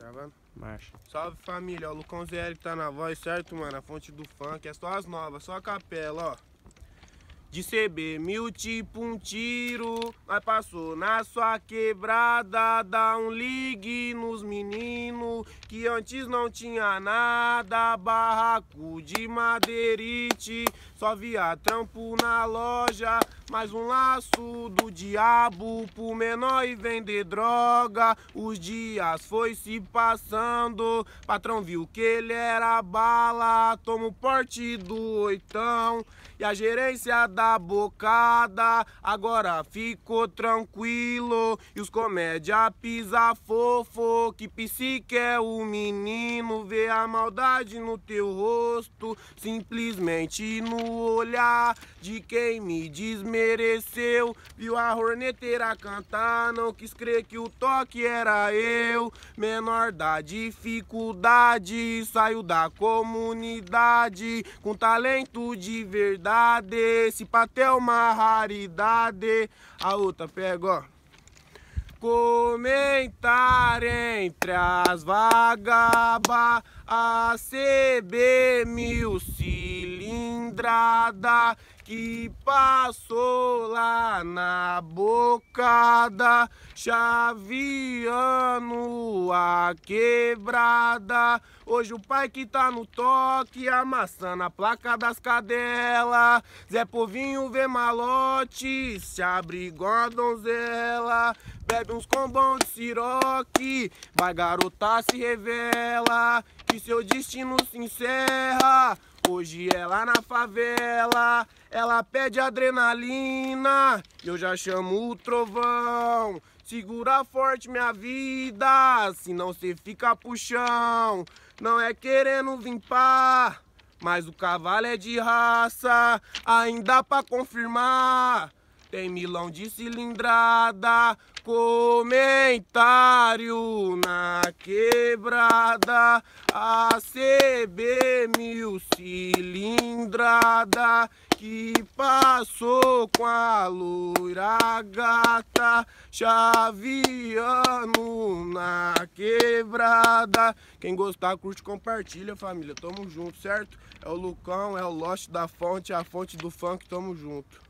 Gravando? Tá Marcha. Salve família, ó, o Lucão ZL que tá na voz, certo, mano? A fonte do funk, é só as novas, só a capela, ó. De CB, mil tipo um tiro, mas passou na sua quebrada, dá um ligue nos meninos que antes não tinha nada, barraco de madeirite, só via trampo na loja, mais um laço do diabo pro menor e vender droga. Os dias foi se passando, patrão viu que ele era bala, toma o porte do oitão e a gerência da bocada. Agora ficou tranquilo e os comédia pisa fofo, que psique é o menino, ver a maldade no teu rosto, simplesmente no olhar de quem me desmereceu. Viu a horneteira cantar, não quis crer que o toque era eu. Menor da dificuldade, saiu da comunidade com talento de verdade. Esse patel é uma raridade. A outra pega, ó. Comentar entre as vagabas A CB mil cilindrada Que passou lá na bocada Chaviano a quebrada Hoje o pai que tá no toque Amassando a placa das cadelas Zé Povinho vê malote Se abrigou a donzela bebe uns combão de siroque. Vai garota, se revela, que seu destino se encerra. Hoje é lá na favela, ela pede adrenalina. Eu já chamo o trovão, segura forte minha vida, senão cê fica puxão. Não é querendo vimpar, mas o cavalo é de raça, ainda pra confirmar. Tem milão de cilindrada, comentário na quebrada, ACB mil cilindrada que passou com a loira gata, chaviano na quebrada. Quem gostar, curte, compartilha, família. Tamo junto, certo? É o Lucão, é o Lost da Fonte, a fonte do funk, tamo junto.